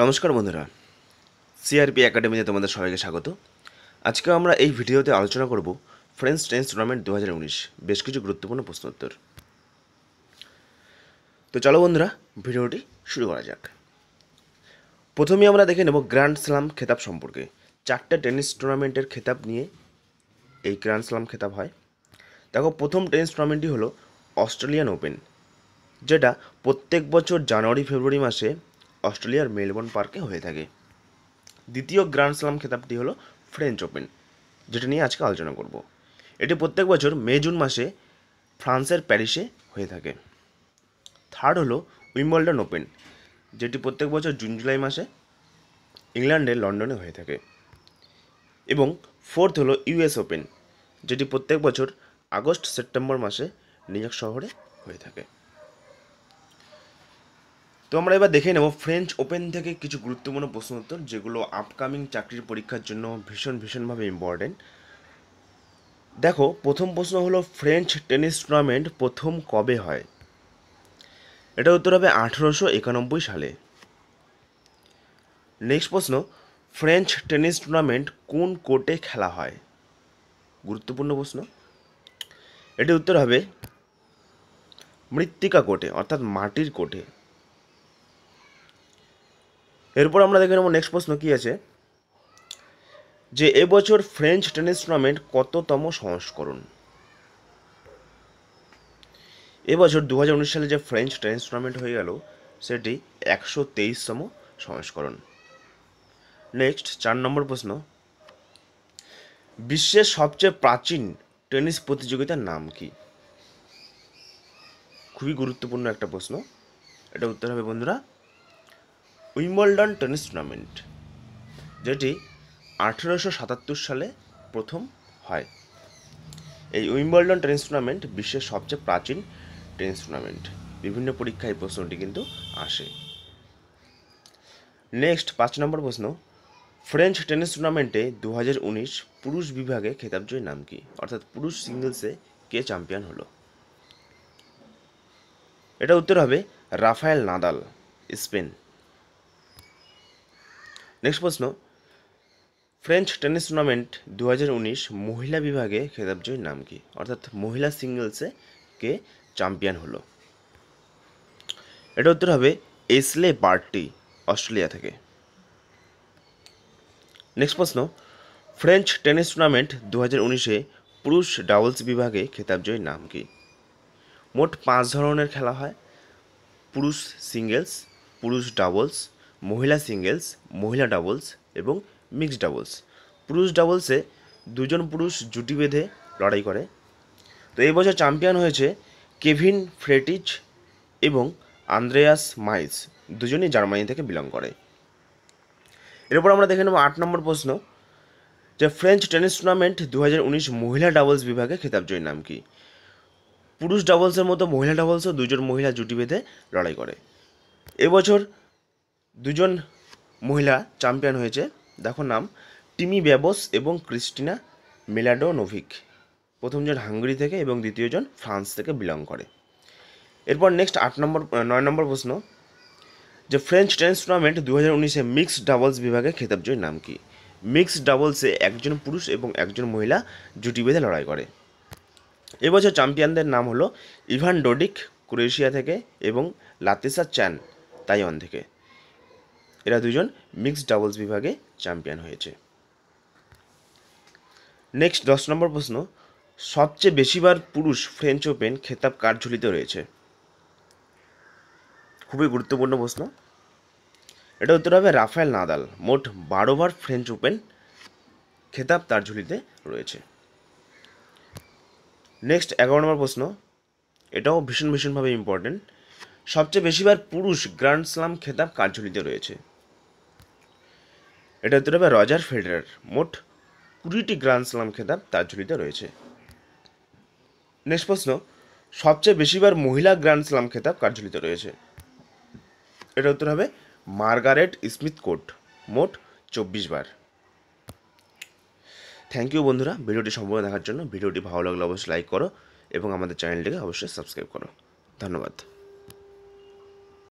নমস্কার বন্ধুরা সিআরপি একাডেমিতে তোমাদের সবাইকে স্বাগত আজকে আমরা এই ভিডিওতে আলোচনা করব ফ্রেন্স টেন্স টুর্নামেন্ট দু বেশ কিছু গুরুত্বপূর্ণ প্রশ্নোত্তর তো চলো বন্ধুরা ভিডিওটি শুরু করা যাক প্রথমে আমরা দেখে নেব গ্র্যান্ড স্লাম খেতাব সম্পর্কে চারটে টেনিস টুর্নামেন্টের খেতাব নিয়ে এই গ্র্যান্ড স্লাম খেতাব হয় দেখো প্রথম টেনিস টুর্নামেন্টটি হলো অস্ট্রেলিয়ান ওপেন যেটা প্রত্যেক বছর জানুয়ারি ফেব্রুয়ারি মাসে অস্ট্রেলিয়ার মেলবোর্ন পার্কে হয়ে থাকে দ্বিতীয় গ্র্যান্ড স্লাম খেতাবটি হলো ফ্রেঞ্চ ওপেন যেটা নিয়ে আজকে আলোচনা করব এটি প্রত্যেক বছর মে জুন মাসে ফ্রান্সের প্যারিসে হয়ে থাকে থার্ড হলো উইম্বলডন ওপেন যেটি প্রত্যেক বছর জুন জুলাই মাসে ইংল্যান্ডে লন্ডনে হয়ে থাকে এবং ফোর্থ হলো ইউএস ওপেন যেটি প্রত্যেক বছর আগস্ট সেপ্টেম্বর মাসে নিউ শহরে হয়ে থাকে তো আমরা এবার দেখে নেব ফ্রেঞ্চ ওপেন থেকে কিছু গুরুত্বপূর্ণ প্রশ্ন উত্তর যেগুলো আপকামিং চাকরির পরীক্ষার জন্য ভীষণ ভীষণভাবে ইম্পর্টেন্ট দেখো প্রথম প্রশ্ন হলো ফ্রেঞ্চ টেনিস টুর্নামেন্ট প্রথম কবে হয় এটা উত্তর হবে আঠেরোশো একানব্বই সালে নেক্সট প্রশ্ন ফ্রেঞ্চ টেনিস টুর্নামেন্ট কোন কোর্টে খেলা হয় গুরুত্বপূর্ণ প্রশ্ন এটি উত্তর হবে মৃত্তিকা কোর্টে অর্থাৎ মাটির কোর্টে এরপর আমরা দেখে নেব নেক্সট প্রশ্ন কী আছে যে এবছর ফ্রেঞ্চ টেনিস টুর্নামেন্ট কততম সংস্করণ এবছর দু হাজার উনিশ সালে যে ফ্রেঞ্চ টেনিস টুর্নামেন্ট হয়ে গেল সেটি একশো তেইশতম সংস্করণ নেক্সট চার নম্বর প্রশ্ন বিশ্বের সবচেয়ে প্রাচীন টেনিস প্রতিযোগিতার নাম কি খুবই গুরুত্বপূর্ণ একটা প্রশ্ন এটা উত্তর হবে বন্ধুরা উইম্বলডন টেনিস টুর্নামেন্ট যেটি আঠেরোশো সাতাত্তর সালে প্রথম হয় এই উইম্বলডন টেনিস টুর্নামেন্ট বিশ্বের সবচেয়ে প্রাচীন টেনিস টুর্নামেন্ট বিভিন্ন পরীক্ষায় এই প্রশ্নটি কিন্তু আসে নেক্সট পাঁচ নম্বর প্রশ্ন ফ্রেঞ্চ টেনিস টুর্নামেন্টে দু পুরুষ বিভাগে খেতাবজয়ী নাম কি অর্থাৎ পুরুষ সিঙ্গলসে কে চ্যাম্পিয়ন হলো এটা উত্তর হবে রাফায়েল নাদাল স্পেন নেক্সট প্রশ্ন ফ্রেঞ্চ টেনিস টুর্নামেন্ট দু মহিলা বিভাগে খেতাবজয়ীর নাম কি অর্থাৎ মহিলা সিঙ্গলসে কে চ্যাম্পিয়ান হলো এটা উত্তর হবে এসলে পার্টি অস্ট্রেলিয়া থেকে নেক্সট প্রশ্ন ফ্রেঞ্চ টেনিস টুর্নামেন্ট দু উনিশে পুরুষ ডাবলস বিভাগে খেতাবজয়ীর নাম কি মোট পাঁচ ধরনের খেলা হয় পুরুষ সিঙ্গেলস পুরুষ ডাবলস মহিলা সিঙ্গেলস মহিলা ডাবলস এবং মিক্সড ডাবলস পুরুষ ডাবলসে দুজন পুরুষ জুটি বেঁধে লড়াই করে তো এই বছর চ্যাম্পিয়ন হয়েছে কেভিন ফ্রেটিচ এবং আন্দ্রেয়াস মাইস দুজনই জার্মানি থেকে বিলং করে এরপর আমরা দেখে নেব আট নম্বর প্রশ্ন যে ফ্রেঞ্চ টেনিস টুর্নামেন্ট দু মহিলা ডাবলস বিভাগে জয়ীর নাম কি পুরুষ ডাবলসের মতো মহিলা ডাবলসও দুজন মহিলা জুটি বেঁধে লড়াই করে এবছর দুজন মহিলা চ্যাম্পিয়ন হয়েছে দেখো নাম টিমি ব্যাবস এবং ক্রিস্টিনা মেলাডোনোভিক প্রথমজন হাঙ্গেরি থেকে এবং দ্বিতীয়জন ফ্রান্স থেকে বিলং করে এরপর নেক্সট আট নম্বর নয় নম্বর প্রশ্ন যে ফ্রেঞ্চ টেনিস টুর্নামেন্ট দু হাজার উনিশে মিক্সড ডাবলস বিভাগে খেতাবজয়ীর নাম কি মিক্সড ডাবলসে একজন পুরুষ এবং একজন মহিলা জুটি বেঁধে লড়াই করে এবছর চ্যাম্পিয়নদের নাম হলো ইভান ডোডিক ক্রোয়েশিয়া থেকে এবং লাতিসা চ্যান তাইওয়ান থেকে এরা দুজন মিক্সড ডাবলস বিভাগে চ্যাম্পিয়ন হয়েছে নেক্সট দশ নম্বর প্রশ্ন সবচেয়ে বেশিবার পুরুষ ফ্রেঞ্চ ওপেন খেতাব কার ঝুলিতে রয়েছে খুবই গুরুত্বপূর্ণ প্রশ্ন এটা উত্তর হবে রাফায়েল নাদাল মোট বারোবার ফ্রেঞ্চ ওপেন খেতাব তার ঝুলিতে রয়েছে নেক্সট এগারো নম্বর প্রশ্ন এটাও ভীষণ ভীষণভাবে ইম্পর্টেন্ট সবচেয়ে বেশিবার পুরুষ গ্র্যান্ড স্লাম খেতাব কার রয়েছে এটা হতে হবে রজার ফেডারার মোট কুড়িটি গ্র্যান্ড স্লাম খেতাব তার ঝুলিতে রয়েছে নেক্সট প্রশ্ন সবচেয়ে বেশিবার মহিলা গ্র্যান্ড স্লাম খেতাব কার ঝুলিতে রয়েছে এটা উত্তর হবে মার্গারেট স্মিথ কোট মোট চব্বিশ বার থ্যাংক ইউ বন্ধুরা ভিডিওটি সম্পূর্ণ দেখার জন্য ভিডিওটি ভালো লাগলে অবশ্যই লাইক করো এবং আমাদের চ্যানেলটিকে অবশ্যই সাবস্ক্রাইব করো ধন্যবাদ